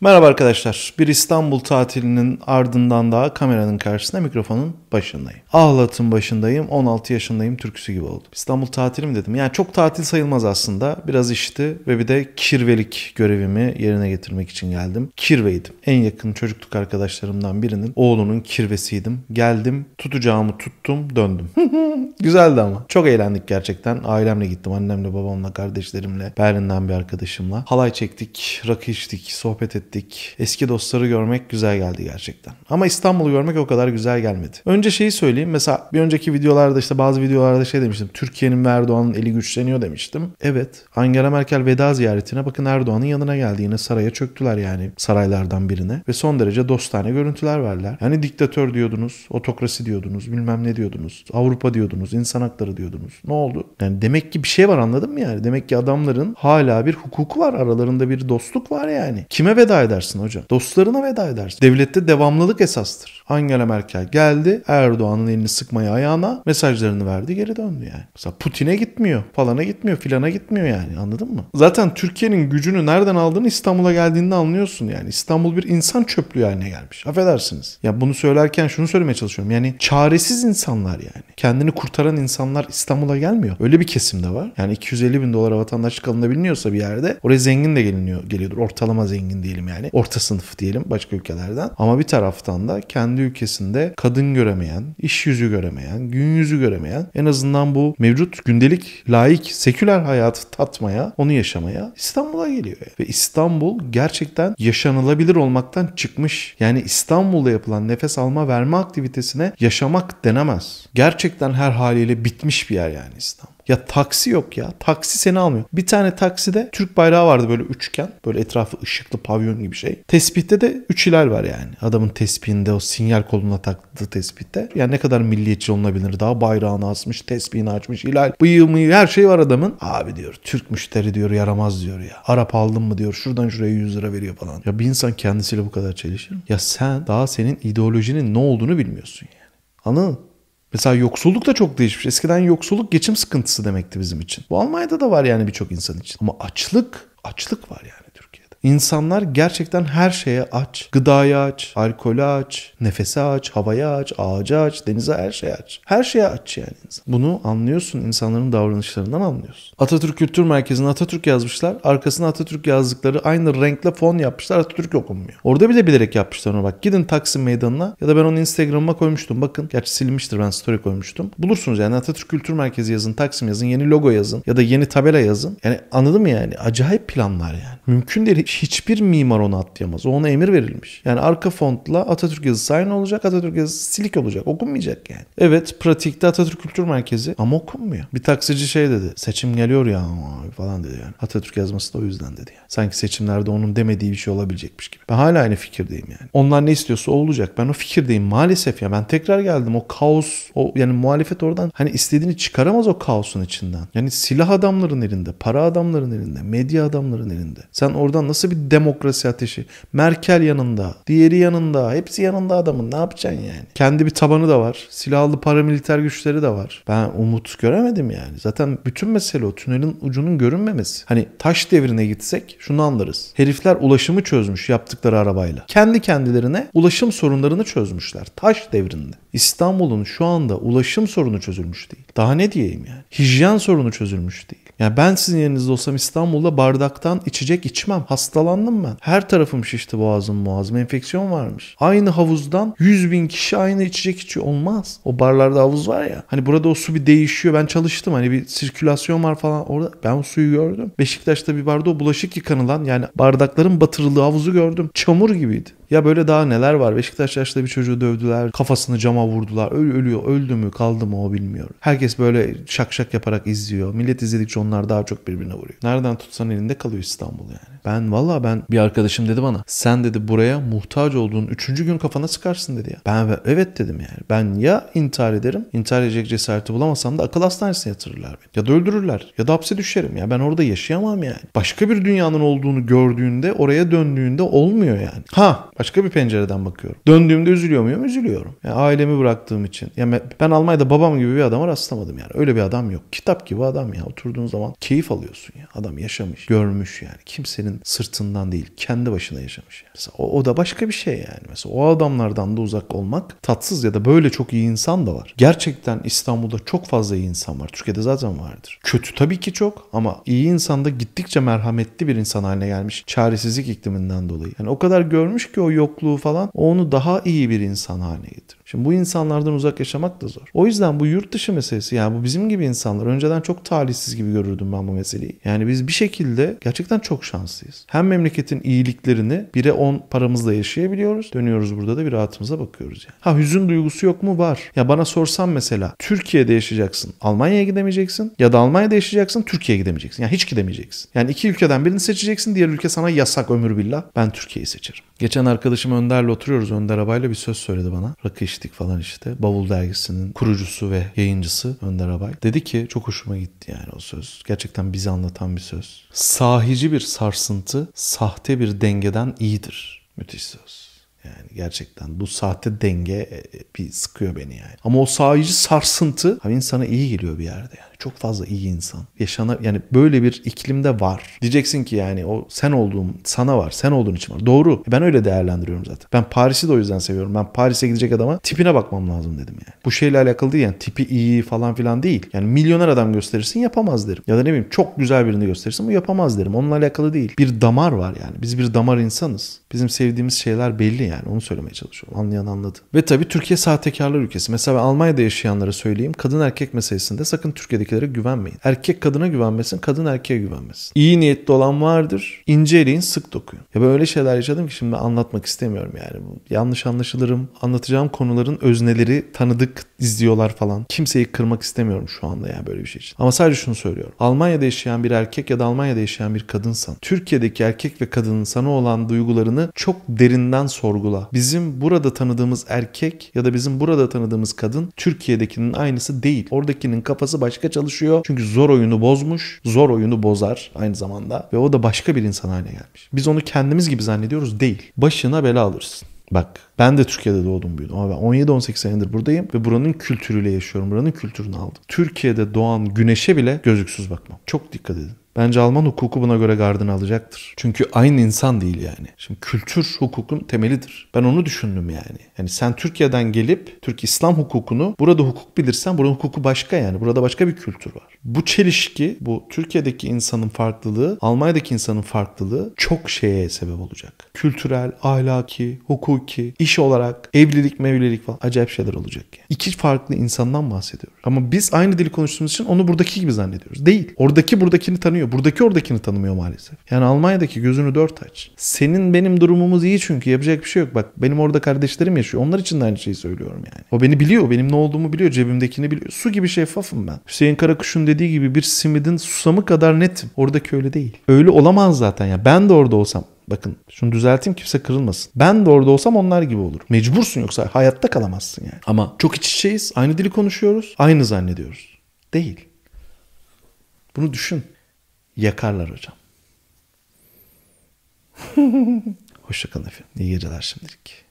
Merhaba arkadaşlar. Bir İstanbul tatilinin ardından daha kameranın karşısında mikrofonun başındayım. Ahlat'ın başındayım. 16 yaşındayım. Türküsü gibi oldu. İstanbul tatilim dedim. Yani çok tatil sayılmaz aslında. Biraz işti ve bir de kirvelik görevimi yerine getirmek için geldim. Kirveydim. En yakın çocukluk arkadaşlarımdan birinin oğlunun kirvesiydim. Geldim, tutacağımı tuttum, döndüm. Güzeldi ama. Çok eğlendik gerçekten. Ailemle gittim. Annemle, babamla, kardeşlerimle, Berlin'den bir arkadaşımla. Halay çektik, rakı içtik, sohbet ettik ettik. Eski dostları görmek güzel geldi gerçekten. Ama İstanbul'u görmek o kadar güzel gelmedi. Önce şeyi söyleyeyim. Mesela bir önceki videolarda işte bazı videolarda şey demiştim. Türkiye'nin ve Erdoğan'ın eli güçleniyor demiştim. Evet. Angela Merkel veda ziyaretine bakın Erdoğan'ın yanına geldi. Yine saraya çöktüler yani saraylardan birine. Ve son derece dostane görüntüler verdiler. Yani diktatör diyordunuz, otokrasi diyordunuz, bilmem ne diyordunuz, Avrupa diyordunuz, insan hakları diyordunuz. Ne oldu? Yani demek ki bir şey var anladın mı yani? Demek ki adamların hala bir hukuku var. Aralarında bir dostluk var yani. Kime veda veda edersin hocam. Dostlarına veda edersin. Devlette devamlılık esastır. Angela Merkel geldi Erdoğan'ın elini sıkmaya ayağına mesajlarını verdi geri döndü yani. Mesela Putin'e gitmiyor falana gitmiyor filana gitmiyor yani anladın mı? Zaten Türkiye'nin gücünü nereden aldığını İstanbul'a geldiğinde anlıyorsun yani. İstanbul bir insan çöplüğü haline gelmiş. Affedersiniz. Ya bunu söylerken şunu söylemeye çalışıyorum. Yani çaresiz insanlar yani. Kendini kurtaran insanlar İstanbul'a gelmiyor. Öyle bir kesim de var. Yani 250 bin dolara vatandaşlık alınabiliyorsa bir yerde oraya zengin de geliniyor, geliyordur. Ortalama zengin diyelim yani. Orta sınıf diyelim başka ülkelerden. Ama bir taraftan da kendi kendi ülkesinde kadın göremeyen, iş yüzü göremeyen, gün yüzü göremeyen en azından bu mevcut gündelik laik seküler hayatı tatmaya, onu yaşamaya İstanbul'a geliyor. Ve İstanbul gerçekten yaşanılabilir olmaktan çıkmış. Yani İstanbul'da yapılan nefes alma verme aktivitesine yaşamak denemez. Gerçekten her haliyle bitmiş bir yer yani İstanbul. Ya taksi yok ya. Taksi seni almıyor. Bir tane takside Türk bayrağı vardı böyle üçgen. Böyle etrafı ışıklı pavyon gibi şey. Tespitte de üç hilal var yani. Adamın tespihinde o sinyal koluna taktığı tespitte. Yani ne kadar milliyetçi olunabilir. Daha bayrağını asmış, tespihini açmış, hilal, bıyığı mıyığı her şey var adamın. Abi diyor Türk müşteri diyor yaramaz diyor ya. Arap aldın mı diyor şuradan şuraya 100 lira veriyor falan. Ya bir insan kendisiyle bu kadar çelişir mi? Ya sen daha senin ideolojinin ne olduğunu bilmiyorsun yani. Anladın Mesela yoksulluk da çok değişmiş. Eskiden yoksulluk geçim sıkıntısı demekti bizim için. Bu Almanya'da da var yani birçok insan için. Ama açlık, açlık var yani. İnsanlar gerçekten her şeye aç. Gıdaya aç, alkole aç, nefese aç, havaya aç, ağaca aç, denize her şeye aç. Her şeye aç yani insan. Bunu anlıyorsun insanların davranışlarından anlıyorsun. Atatürk Kültür Merkezi'ne Atatürk yazmışlar. Arkasına Atatürk yazdıkları aynı renkle fon yapmışlar. Atatürk okunmuyor. Orada bile bilerek yapmışlar onu bak. Gidin Taksim Meydanı'na ya da ben onu Instagram'a koymuştum. Bakın gerçi silmiştir ben story koymuştum. Bulursunuz yani Atatürk Kültür Merkezi yazın, Taksim yazın, yeni logo yazın ya da yeni tabela yazın. Yani anladın mı yani? Acayip planlar yani. Mümkün değil hiçbir mimar onu atlayamaz. O ona emir verilmiş. Yani arka fontla Atatürk yazısı aynı olacak. Atatürk yazısı silik olacak. Okunmayacak yani. Evet pratikte Atatürk Kültür Merkezi ama okunmuyor. Bir taksici şey dedi. Seçim geliyor ya abi falan dedi yani. Atatürk yazması da o yüzden dedi yani. Sanki seçimlerde onun demediği bir şey olabilecekmiş gibi. Ben hala aynı fikirdeyim yani. Onlar ne istiyorsa olacak. Ben o fikirdeyim maalesef ya. Ben tekrar geldim. O kaos, o yani muhalefet oradan hani istediğini çıkaramaz o kaosun içinden. Yani silah adamların elinde, para adamların elinde, medya adamların elinde. Sen oradan nasıl Nasıl bir demokrasi ateşi? Merkel yanında, diğeri yanında, hepsi yanında adamın. Ne yapacaksın yani? Kendi bir tabanı da var. Silahlı paramiliter güçleri de var. Ben umut göremedim yani. Zaten bütün mesele o tünelin ucunun görünmemesi. Hani taş devrine gitsek şunu anlarız. Herifler ulaşımı çözmüş yaptıkları arabayla. Kendi kendilerine ulaşım sorunlarını çözmüşler. Taş devrinde. İstanbul'un şu anda ulaşım sorunu çözülmüş değil. Daha ne diyeyim yani? Hijyen sorunu çözülmüş değil. Yani ben sizin yerinizde olsam İstanbul'da bardaktan içecek içmem. Hasta hastalandım ben. Her tarafım şişti boğazım boğazım. Enfeksiyon varmış. Aynı havuzdan 100 bin kişi aynı içecek içiyor. Olmaz. O barlarda havuz var ya. Hani burada o su bir değişiyor. Ben çalıştım. Hani bir sirkülasyon var falan orada. Ben o suyu gördüm. Beşiktaş'ta bir barda o bulaşık yıkanılan yani bardakların batırıldığı havuzu gördüm. Çamur gibiydi. Ya böyle daha neler var. Beşiktaş yaşta bir çocuğu dövdüler. Kafasını cama vurdular. Öl, ölüyor. Öldü mü kaldı mı o bilmiyorum. Herkes böyle şak şak yaparak izliyor. Millet izledikçe onlar daha çok birbirine vuruyor. Nereden tutsan elinde kalıyor İstanbul yani. Ben valla ben bir arkadaşım dedi bana. Sen dedi buraya muhtaç olduğun üçüncü gün kafana sıkarsın dedi ya. Ben evet dedim yani. Ben ya intihar ederim. intihar edecek cesareti bulamasam da akıl hastanesine yatırırlar beni. Ya da öldürürler. Ya da hapse düşerim ya. Ben orada yaşayamam yani. Başka bir dünyanın olduğunu gördüğünde oraya döndüğünde olmuyor yani. Ha Başka bir pencereden bakıyorum. Döndüğümde üzülüyor muyum? Üzülüyorum. Yani ailemi bıraktığım için. Yani ben Almanya'da babam gibi bir adama rastlamadım yani. Öyle bir adam yok. Kitap gibi adam ya. Oturduğun zaman keyif alıyorsun ya. Adam yaşamış, görmüş yani. Kimsenin sırtından değil, kendi başına yaşamış. Yani. Mesela o, o da başka bir şey yani. Mesela o adamlardan da uzak olmak tatsız ya da böyle çok iyi insan da var. Gerçekten İstanbul'da çok fazla iyi insan var. Türkiye'de zaten vardır. Kötü tabii ki çok ama iyi insanda gittikçe merhametli bir insan haline gelmiş. Çaresizlik ikliminden dolayı. Yani o kadar görmüş ki o yokluğu falan onu daha iyi bir insan haline getirir. Şimdi bu insanlardan uzak yaşamak da zor. O yüzden bu yurt dışı meselesi yani bu bizim gibi insanlar. Önceden çok talihsiz gibi görürdüm ben bu meseleyi. Yani biz bir şekilde gerçekten çok şanslıyız. Hem memleketin iyiliklerini bire 10 paramızla yaşayabiliyoruz. Dönüyoruz burada da bir rahatımıza bakıyoruz yani. Ha hüzün duygusu yok mu? Var. Ya bana sorsan mesela Türkiye'de yaşayacaksın. Almanya'ya gidemeyeceksin. Ya da Almanya'da yaşayacaksın. Türkiye'ye gidemeyeceksin. Yani hiç gidemeyeceksin. Yani iki ülkeden birini seçeceksin. Diğer ülke sana yasak ömür billah. Ben Türkiye'yi seçerim. Geçen arkadaşım Önder'le oturuyoruz. Önder Abay'la bir söz söyledi bana. Rakı iş geçtik falan işte. Bavul dergisinin kurucusu ve yayıncısı Önder Abay. Dedi ki çok hoşuma gitti yani o söz. Gerçekten bizi anlatan bir söz. Sahici bir sarsıntı sahte bir dengeden iyidir. Müthiş söz. Yani gerçekten bu sahte denge e, e, bir sıkıyor beni yani. Ama o sahici sarsıntı hani insana iyi geliyor bir yerde yani çok fazla iyi insan. Yaşana yani böyle bir iklimde var. Diyeceksin ki yani o sen olduğum sana var. Sen olduğun için var. Doğru. E ben öyle değerlendiriyorum zaten. Ben Paris'i de o yüzden seviyorum. Ben Paris'e gidecek adama tipine bakmam lazım dedim yani. Bu şeyle alakalı değil yani tipi iyi falan filan değil. Yani milyoner adam gösterirsin yapamaz derim. Ya da ne bileyim çok güzel birini gösterirsin bu yapamaz derim. Onunla alakalı değil. Bir damar var yani. Biz bir damar insanız. Bizim sevdiğimiz şeyler belli yani. Onu söylemeye çalışıyorum. Anlayan anladı. Ve tabii Türkiye sahtekarlar ülkesi. Mesela Almanya'da yaşayanlara söyleyeyim. Kadın erkek meselesinde sakın Türkiye'de içindekilere güvenmeyin. Erkek kadına güvenmesin, kadın erkeğe güvenmesin. İyi niyetli olan vardır. İnce eleyin sık dokuyun. Ya ben öyle şeyler yaşadım ki şimdi anlatmak istemiyorum yani. Yanlış anlaşılırım. Anlatacağım konuların özneleri tanıdık izliyorlar falan. Kimseyi kırmak istemiyorum şu anda ya böyle bir şey için. Ama sadece şunu söylüyorum. Almanya'da yaşayan bir erkek ya da Almanya'da yaşayan bir kadınsan, Türkiye'deki erkek ve kadının sana olan duygularını çok derinden sorgula. Bizim burada tanıdığımız erkek ya da bizim burada tanıdığımız kadın Türkiye'dekinin aynısı değil. Oradakinin kafası başka çalışıyor. Çünkü zor oyunu bozmuş, zor oyunu bozar aynı zamanda ve o da başka bir insan haline gelmiş. Biz onu kendimiz gibi zannediyoruz değil. Başına bela alırsın. Bak ben de Türkiye'de doğdum büyüdüm ama 17-18 senedir buradayım ve buranın kültürüyle yaşıyorum. Buranın kültürünü aldım. Türkiye'de doğan güneşe bile gözüksüz bakmam. Çok dikkat edin. Bence Alman hukuku buna göre gardını alacaktır. Çünkü aynı insan değil yani. Şimdi kültür hukukun temelidir. Ben onu düşündüm yani. Yani sen Türkiye'den gelip Türk İslam hukukunu burada hukuk bilirsen buranın hukuku başka yani. Burada başka bir kültür var. Bu çelişki, bu Türkiye'deki insanın farklılığı, Almanya'daki insanın farklılığı çok şeye sebep olacak. Kültürel, ahlaki, hukuki, iş olarak, evlilik mevlilik falan acayip şeyler olacak. Yani. İki farklı insandan bahsediyoruz. Ama biz aynı dili konuştuğumuz için onu buradaki gibi zannediyoruz. Değil. Oradaki buradakini tanıyor tanımıyor. Buradaki oradakini tanımıyor maalesef. Yani Almanya'daki gözünü dört aç. Senin benim durumumuz iyi çünkü yapacak bir şey yok. Bak benim orada kardeşlerim yaşıyor. Onlar için de aynı şeyi söylüyorum yani. O beni biliyor. Benim ne olduğumu biliyor. Cebimdekini biliyor. Su gibi şeffafım ben. Hüseyin Karakuş'un dediği gibi bir simidin susamı kadar netim. Oradaki öyle değil. Öyle olamaz zaten ya. Ben de orada olsam Bakın şunu düzelteyim kimse kırılmasın. Ben de orada olsam onlar gibi olur. Mecbursun yoksa hayatta kalamazsın yani. Ama çok iç içeyiz. Aynı dili konuşuyoruz. Aynı zannediyoruz. Değil. Bunu düşün yakarlar hocam. Hoşçakalın efendim. İyi geceler şimdilik.